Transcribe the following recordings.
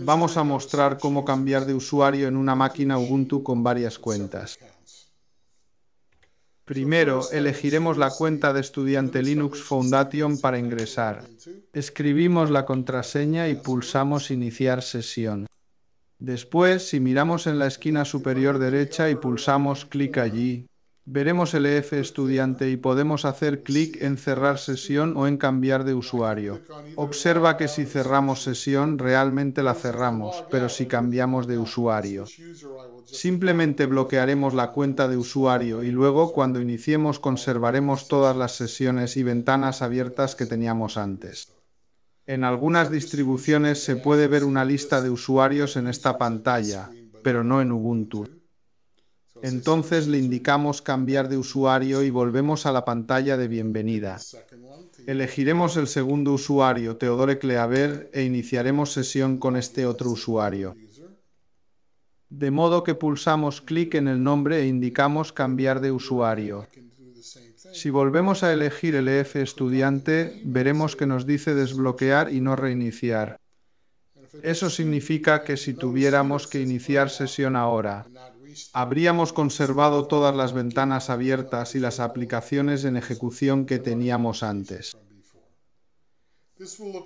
Vamos a mostrar cómo cambiar de usuario en una máquina Ubuntu con varias cuentas. Primero, elegiremos la cuenta de estudiante Linux Foundation para ingresar. Escribimos la contraseña y pulsamos Iniciar sesión. Después, si miramos en la esquina superior derecha y pulsamos clic allí, Veremos el EF estudiante y podemos hacer clic en cerrar sesión o en cambiar de usuario. Observa que si cerramos sesión realmente la cerramos, pero si cambiamos de usuario. Simplemente bloquearemos la cuenta de usuario y luego cuando iniciemos conservaremos todas las sesiones y ventanas abiertas que teníamos antes. En algunas distribuciones se puede ver una lista de usuarios en esta pantalla, pero no en Ubuntu. Entonces le indicamos cambiar de usuario y volvemos a la pantalla de bienvenida. Elegiremos el segundo usuario, Teodore Cleaver, e iniciaremos sesión con este otro usuario. De modo que pulsamos clic en el nombre e indicamos cambiar de usuario. Si volvemos a elegir el EF estudiante, veremos que nos dice desbloquear y no reiniciar. Eso significa que si tuviéramos que iniciar sesión ahora, habríamos conservado todas las ventanas abiertas y las aplicaciones en ejecución que teníamos antes.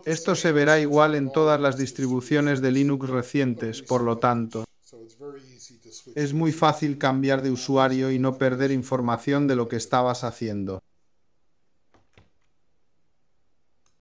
Esto se verá igual en todas las distribuciones de Linux recientes, por lo tanto, es muy fácil cambiar de usuario y no perder información de lo que estabas haciendo.